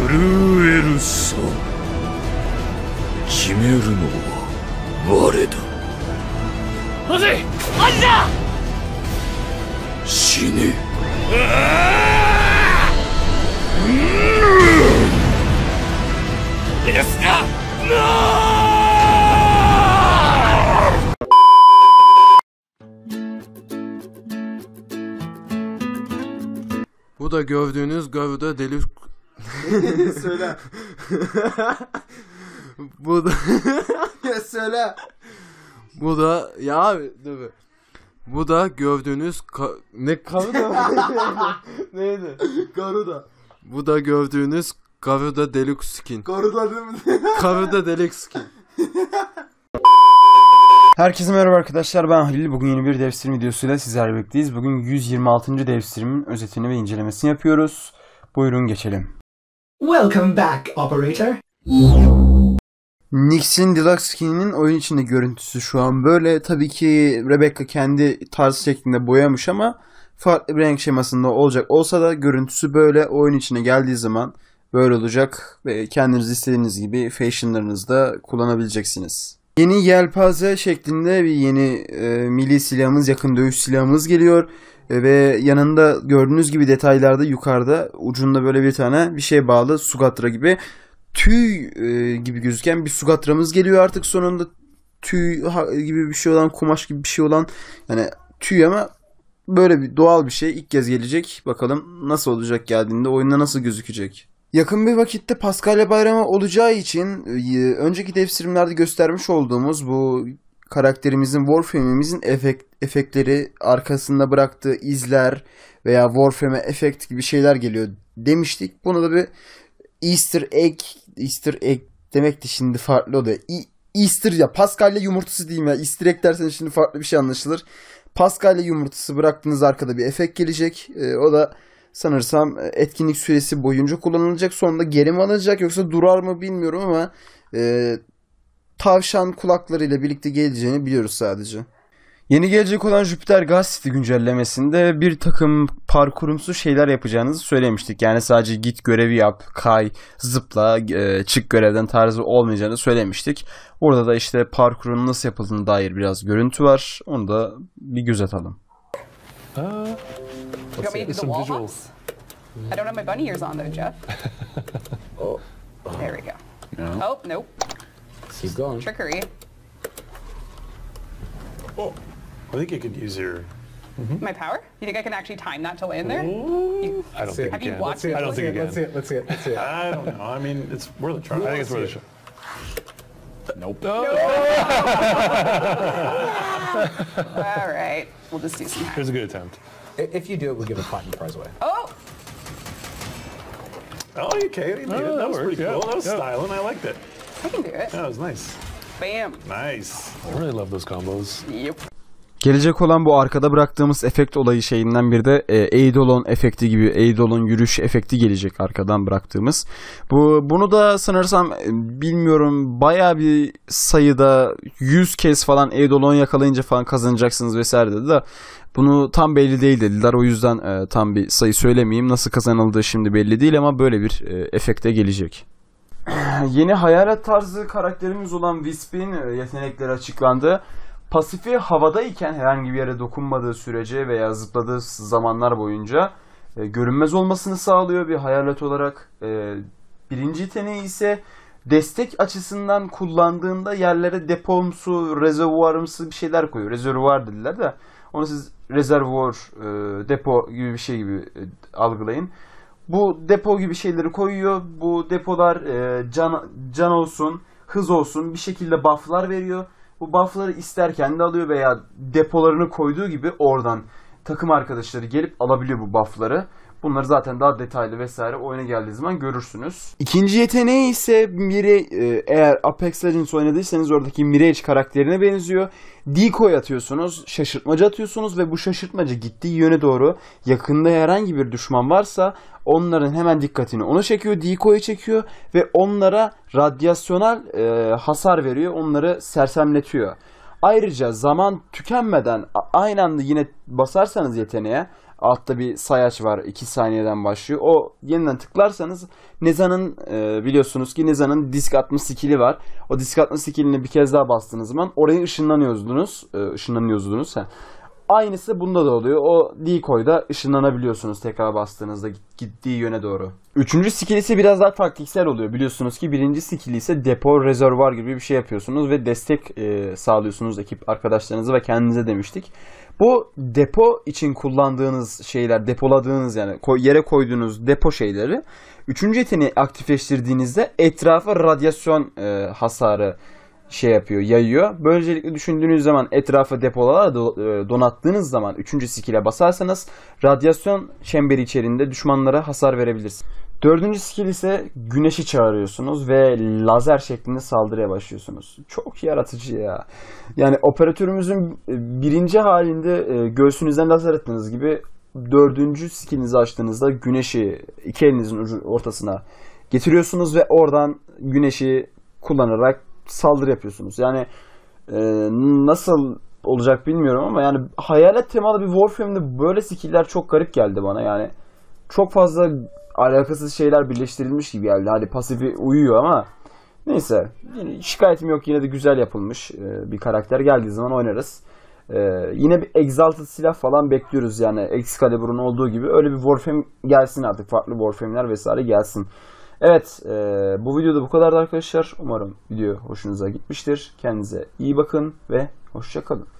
震えるさ決めるのは我だまずいマジだ死ねうですがなあ Bu da gördüğünüz Garuda Deluxe söyle. Bu da... ya söyle. Bu da ya abi dur. bir. Bu da gördüğünüz ka- ne Garuda mı? Neydi? Garuda. Bu da gördüğünüz Garuda delik Skin. Garuda değil mi? Garuda delik Skin. Herkese merhaba arkadaşlar ben Halil. Bugün yeni bir devstirim videosuyla sizlerle birlikteyiz. Bugün 126. devstirimin özetini ve incelemesini yapıyoruz. Buyurun geçelim. Welcome back, operator. Nix'in Deluxe Skin'inin oyun içinde görüntüsü şu an böyle. Tabii ki Rebecca kendi tarz şeklinde boyamış ama farklı bir renk şemasında olacak olsa da görüntüsü böyle oyun içine geldiği zaman böyle olacak ve kendiniz istediğiniz gibi fashionlarınızda kullanabileceksiniz. Yeni yelpaze şeklinde bir yeni e, milli silahımız, yakın dövüş silahımız geliyor. E, ve yanında gördüğünüz gibi detaylarda yukarıda ucunda böyle bir tane bir şey bağlı Sugatra gibi tüy e, gibi gözüken bir Sugatra'mız geliyor artık sonunda tüy gibi bir şey olan kumaş gibi bir şey olan yani tüy ama böyle bir doğal bir şey ilk kez gelecek. Bakalım nasıl olacak geldiğinde oyunda nasıl gözükecek. Yakın bir vakitte Paskalya Bayramı olacağı için e, önceki devsirimlerde göstermiş olduğumuz bu karakterimizin Warframe'imizin efekt, efektleri arkasında bıraktığı izler veya Warframe efekt gibi şeyler geliyor demiştik. buna da bir Easter egg Easter egg demek de şimdi farklı o da. Easter ya Pascal'le yumurtası diyeyim ya. Easter egg dersen şimdi farklı bir şey anlaşılır. Pascal'le yumurtası bıraktığınız arkada bir efekt gelecek. E, o da sanırsam e, etkinlik süresi boyunca kullanılacak. Sonunda geri mi alınacak yoksa durar mı bilmiyorum ama e, tavşan kulaklarıyla birlikte geleceğini biliyoruz sadece. Yeni gelecek olan Jüpiter Gaz City güncellemesinde bir takım parkurumsu şeyler yapacağınızı söylemiştik. Yani sadece git görevi yap, kay, zıpla, e, çık görevden tarzı olmayacağını söylemiştik. Orada da işte parkurun nasıl yapıldığına dair biraz görüntü var. Onu da bir göz atalım. Uh, Keep going. Trickery. Oh, I think you could use your. Mm -hmm. My power? You think I can actually time that to land there? You, I don't think have you, you watched it? I don't think Let's see it. Let's see it. Let's see it. I don't know. I mean, it's worth a try. I think it's worth a try. Nope. No. no. All right. We'll just do some. Time. Here's a good attempt. If you do it, we'll give a platinum prize away. Oh. Oh, okay. You made oh, That, that was pretty cool. Yeah. That was yeah. styling. I liked it. Gelecek olan bu arkada bıraktığımız efekt olayı şeyinden bir de e, Eidolon efekti gibi Eidolon yürüyüş efekti gelecek arkadan bıraktığımız. Bu bunu da sanırsam e, bilmiyorum baya bir sayıda 100 kez falan Eidolon yakalayınca falan kazanacaksınız vesaire dedi de bunu tam belli değil dediler. O yüzden e, tam bir sayı söylemeyeyim. Nasıl kazanıldığı şimdi belli değil ama böyle bir e, efekte gelecek. yeni hayalet tarzı karakterimiz olan Wisp'in e, yetenekleri açıklandı. Pasifi havada iken herhangi bir yere dokunmadığı sürece veya zıpladığı zamanlar boyunca e, görünmez olmasını sağlıyor bir hayalet olarak. E, birinci yeteneği ise destek açısından kullandığında yerlere depomsu, rezervuarımsı bir şeyler koyuyor. Rezervuar dediler de onu siz rezervuar, e, depo gibi bir şey gibi e, algılayın. Bu depo gibi şeyleri koyuyor. Bu depolar e, can, can olsun, hız olsun bir şekilde bufflar veriyor. Bu buffları ister kendi alıyor veya depolarını koyduğu gibi oradan takım arkadaşları gelip alabiliyor bu buffları. Bunları zaten daha detaylı vesaire oyuna geldiği zaman görürsünüz. İkinci yeteneği ise Mire e, eğer Apex Legends oynadıysanız oradaki Mirage karakterine benziyor. Decoy atıyorsunuz, şaşırtmacı atıyorsunuz ve bu şaşırtmacı gittiği yöne doğru yakında herhangi bir düşman varsa onların hemen dikkatini ona çekiyor, decoy'u çekiyor ve onlara radyasyonel e, hasar veriyor, onları sersemletiyor. Ayrıca zaman tükenmeden aynı anda yine basarsanız yeteneğe Altta bir sayaç var 2 saniyeden başlıyor. O yeniden tıklarsanız Neza'nın e, biliyorsunuz ki Neza'nın disk atma skili var. O disk atma skillini bir kez daha bastığınız zaman oraya ışınlanıyordunuz. E, ışınlanıyordunuz. Ha. Aynısı bunda da oluyor. O decoy'da ışınlanabiliyorsunuz tekrar bastığınızda gittiği yöne doğru. Üçüncü skill ise biraz daha taktiksel oluyor. Biliyorsunuz ki birinci skill ise depo, rezervuar gibi bir şey yapıyorsunuz ve destek e, sağlıyorsunuz ekip arkadaşlarınızı ve kendinize demiştik. Bu depo için kullandığınız şeyler, depoladığınız yani yere koyduğunuz depo şeyleri üçüncü yeteneği aktifleştirdiğinizde etrafa radyasyon e, hasarı şey yapıyor, yayıyor. Böylelikle düşündüğünüz zaman etrafa depolara e, donattığınız zaman 3. skill'e basarsanız radyasyon çemberi içerisinde düşmanlara hasar verebilirsiniz. Dördüncü skill ise güneşi çağırıyorsunuz ve lazer şeklinde saldırıya başlıyorsunuz. Çok yaratıcı ya. Yani operatörümüzün birinci halinde e, göğsünüzden lazer ettiğiniz gibi dördüncü skillinizi açtığınızda güneşi iki elinizin ortasına getiriyorsunuz ve oradan güneşi kullanarak saldırı yapıyorsunuz. Yani e, nasıl olacak bilmiyorum ama yani hayalet temalı bir Warframe'de böyle skill'ler çok garip geldi bana yani. Çok fazla alakasız şeyler birleştirilmiş gibi geldi. Hadi pasifi uyuyor ama neyse. Şikayetim yok yine de güzel yapılmış e, bir karakter. Geldiği zaman oynarız. E, yine bir Exalted silah falan bekliyoruz yani Excalibur'un olduğu gibi. Öyle bir Warframe gelsin artık. Farklı Warframe'ler vesaire gelsin. Evet e, bu videoda bu kadar arkadaşlar. Umarım video hoşunuza gitmiştir. Kendinize iyi bakın ve hoşçakalın.